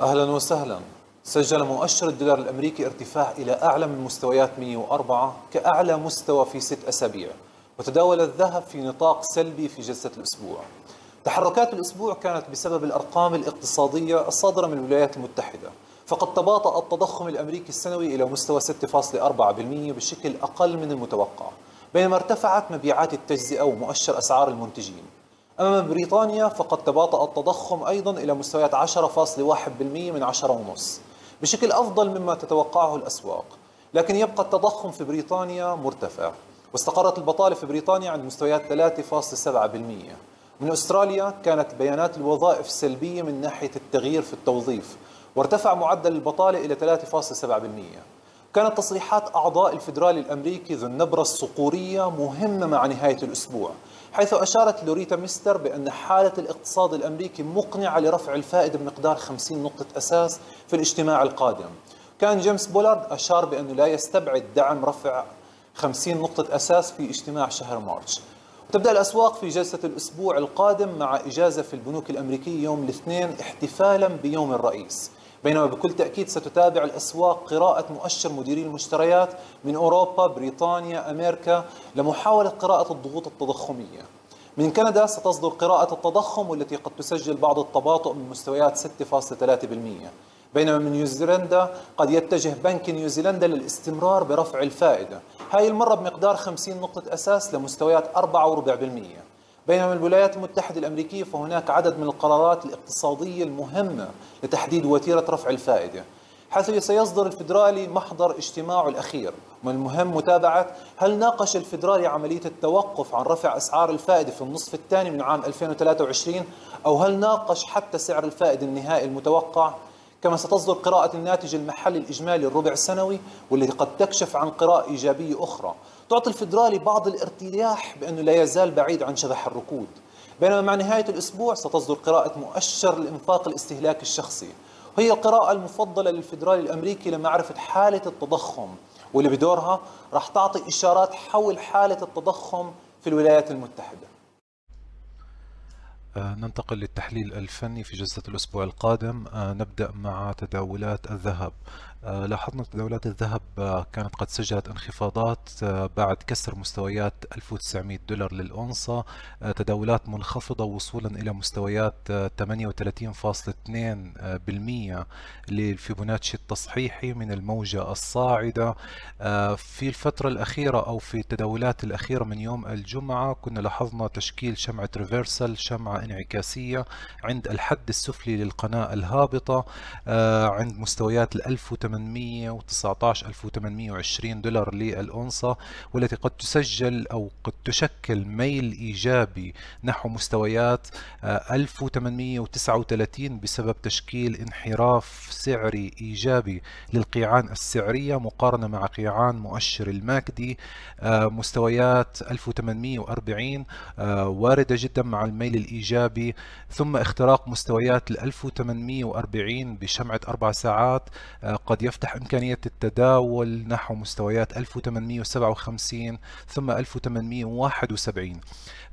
أهلا وسهلا سجل مؤشر الدولار الأمريكي ارتفاع إلى أعلى من مستويات 104 كأعلى مستوى في ست أسابيع وتداول الذهب في نطاق سلبي في جلسة الأسبوع تحركات الأسبوع كانت بسبب الأرقام الاقتصادية الصادرة من الولايات المتحدة فقد تباطأ التضخم الأمريكي السنوي إلى مستوى 6.4% بشكل أقل من المتوقع بينما ارتفعت مبيعات التجزئة ومؤشر أسعار المنتجين أمام بريطانيا فقد تباطأ التضخم أيضا إلى مستويات 10.1% من 10.5 بشكل أفضل مما تتوقعه الأسواق لكن يبقى التضخم في بريطانيا مرتفع واستقرت البطالة في بريطانيا عند مستويات 3.7% من أستراليا كانت بيانات الوظائف سلبية من ناحية التغيير في التوظيف وارتفع معدل البطالة إلى 3.7% كانت تصريحات أعضاء الفدرالي الأمريكي ذو النبرة الصقورية مهمة مع نهاية الأسبوع حيث أشارت لوريتا ميستر بأن حالة الاقتصاد الأمريكي مقنعة لرفع الفائدة بمقدار 50 نقطة أساس في الاجتماع القادم كان جيمس بولارد أشار بأنه لا يستبعد دعم رفع 50 نقطة أساس في اجتماع شهر مارتش تبدأ الأسواق في جلسة الأسبوع القادم مع إجازة في البنوك الأمريكية يوم الاثنين احتفالا بيوم الرئيس بينما بكل تأكيد ستتابع الأسواق قراءة مؤشر مديري المشتريات من أوروبا بريطانيا أمريكا لمحاولة قراءة الضغوط التضخمية من كندا ستصدر قراءة التضخم والتي قد تسجل بعض التباطؤ من مستويات 6.3% بينما من نيوزيلندا قد يتجه بنك نيوزيلندا للاستمرار برفع الفائدة هاي المرة بمقدار 50 نقطة أساس لمستويات 4.4% بينما الولايات المتحدة الأمريكية فهناك عدد من القرارات الاقتصادية المهمة لتحديد وتيرة رفع الفائدة حيث سيصدر الفدرالي محضر اجتماعه الأخير من المهم متابعة هل ناقش الفدرالي عملية التوقف عن رفع أسعار الفائدة في النصف الثاني من عام 2023 أو هل ناقش حتى سعر الفائدة النهائي المتوقع كما ستصدر قراءة الناتج المحلي الإجمالي الربع السنوي والتي قد تكشف عن قراءة إيجابية أخرى تعطي الفدرالي بعض الارتياح بأنه لا يزال بعيد عن شبح الركود بينما مع نهاية الأسبوع ستصدر قراءة مؤشر الإنفاق الاستهلاكي الشخصي وهي القراءة المفضلة للفدرالي الأمريكي لمعرفة حالة التضخم واللي بدورها راح تعطي إشارات حول حالة التضخم في الولايات المتحدة آه، ننتقل للتحليل الفني في جلسة الأسبوع القادم آه، نبدأ مع تداولات الذهب آه، لاحظنا تداولات الذهب كانت قد سجلت انخفاضات بعد كسر مستويات 1900 دولار للأونصة تداولات منخفضة وصولا إلى مستويات 38.2% للفيبوناتشي التصحيحي من الموجة الصاعدة في الفترة الأخيرة أو في التداولات الأخيرة من يوم الجمعة كنا لاحظنا تشكيل شمعة ريفرسال شمعة انعكاسية عند الحد السفلي للقناة الهابطة آه، عند مستويات 1819 1820 دولار للأونصة والتي قد تسجل أو قد تشكل ميل إيجابي نحو مستويات 1839 آه، بسبب تشكيل انحراف سعري إيجابي للقيعان السعرية مقارنة مع قيعان مؤشر الماكدي آه، مستويات 1840 واردة جدا مع الميل الإيجابي إيجابي ثم اختراق مستويات ال 1840 بشمعة أربع ساعات آه، قد يفتح إمكانية التداول نحو مستويات 1857 ثم 1871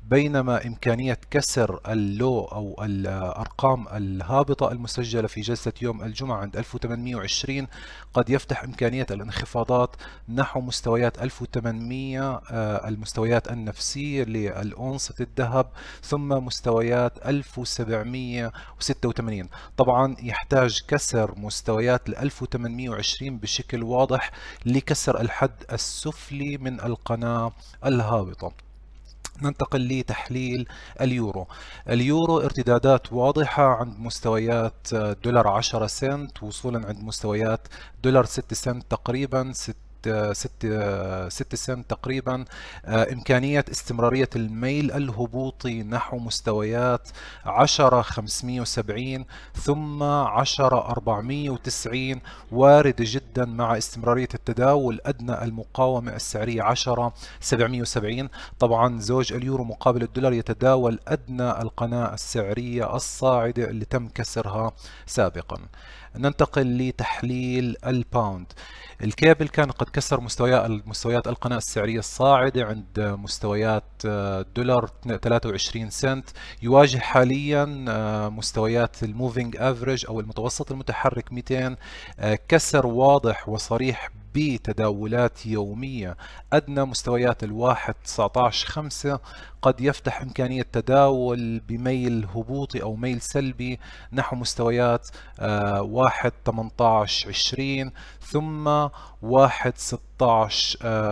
بينما إمكانية كسر اللو أو الأرقام الهابطة المسجلة في جلسة يوم الجمعة عند 1820 قد يفتح إمكانية الانخفاضات نحو مستويات 1800 آه، المستويات النفسية للأونصة الذهب ثم مستويات 1786 طبعا يحتاج كسر مستويات 1820 بشكل واضح لكسر الحد السفلي من القناة الهابطة ننتقل لتحليل اليورو اليورو ارتدادات واضحة عند مستويات دولار 10 سنت وصولا عند مستويات دولار 6 سنت تقريبا 6 ست ست سنت تقريبا آه، إمكانية استمرارية الميل الهبوطي نحو مستويات 10 570 ثم 10 490 وارد جدا مع استمرارية التداول أدنى المقاومة السعرية 10 770 طبعا زوج اليورو مقابل الدولار يتداول أدنى القناة السعرية الصاعدة اللي تم كسرها سابقا ننتقل لتحليل الباوند الكابل كان قد كسر مستويات مستويات القناة السعرية الصاعدة عند مستويات آه، دولار 23 سنت يواجه حاليا آه، مستويات الموفينج افريج او المتوسط المتحرك 200 آه، كسر واضح وصريح بتداولات يومية أدنى مستويات الواحد 19 قد يفتح إمكانية تداول بميل هبوطي أو ميل سلبي نحو مستويات آه، واحد ثم 1.16 آه،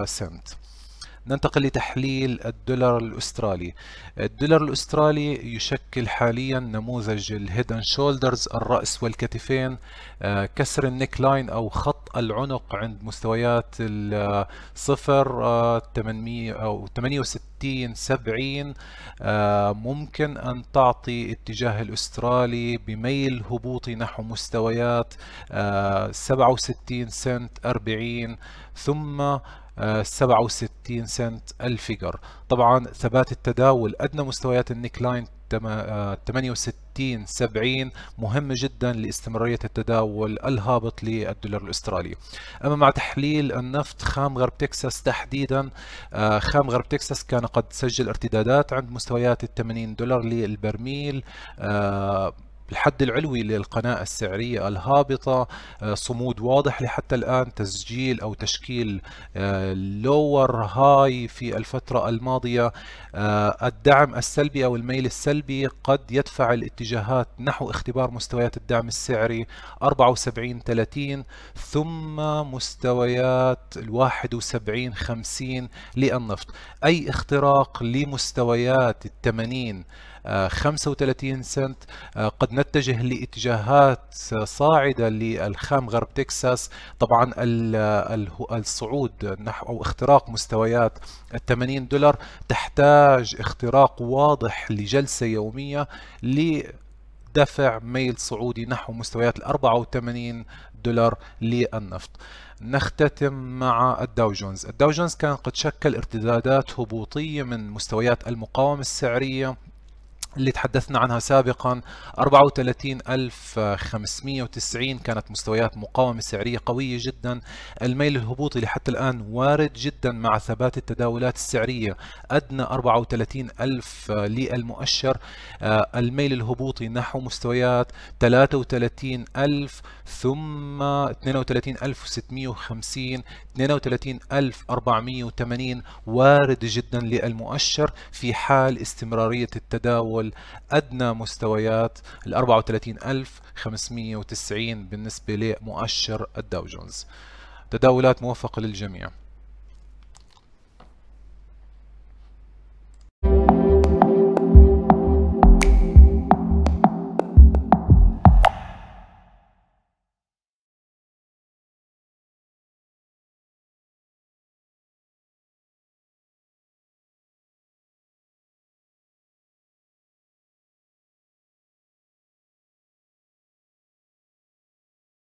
سنت ننتقل لتحليل الدولار الأسترالي الدولار الأسترالي يشكل حاليا نموذج الهيد شولدرز الرأس والكتفين آه، كسر النيك لاين أو خط العنق عند مستويات الصفر آه، 800 آه، أو 68 70 ممكن أن تعطي اتجاه الأسترالي بميل هبوطي نحو مستويات 67 سنت 40 ثم 67 سنت الفيجر طبعا ثبات التداول أدنى مستويات النيك لاين 68 70 آه، مهم جدا لاستمرارية التداول الهابط للدولار الأسترالي أما مع تحليل النفط خام غرب تكساس تحديدا آه، خام غرب تكساس كان قد سجل ارتدادات عند مستويات ال 80 دولار للبرميل آه، الحد العلوي للقناة السعرية الهابطة آه، صمود واضح لحتى الآن تسجيل أو تشكيل لور آه، هاي في الفترة الماضية آه، الدعم السلبي أو الميل السلبي قد يدفع الاتجاهات نحو اختبار مستويات الدعم السعري 74 30 ثم مستويات 71 50 للنفط أي اختراق لمستويات 80 35 سنت آه، قد نتجه لاتجاهات صاعدة للخام غرب تكساس طبعا آه، الصعود نحو أو اختراق مستويات ال 80 دولار تحتاج اختراق واضح لجلسة يومية دفع ميل صعودي نحو مستويات ال 84 دولار للنفط نختتم مع الداو جونز الداو جونز كان قد شكل ارتدادات هبوطية من مستويات المقاومة السعرية اللي تحدثنا عنها سابقا 34590 كانت مستويات مقاومة سعرية قوية جدا الميل الهبوطي لحتى الآن وارد جدا مع ثبات التداولات السعرية أدنى 34000 للمؤشر آه، الميل الهبوطي نحو مستويات 33000 ثم 32650 32480 وارد جدا للمؤشر في حال استمرارية التداول تداول أدنى مستويات ال 34590 بالنسبة لمؤشر الداو جونز تداولات موفقة للجميع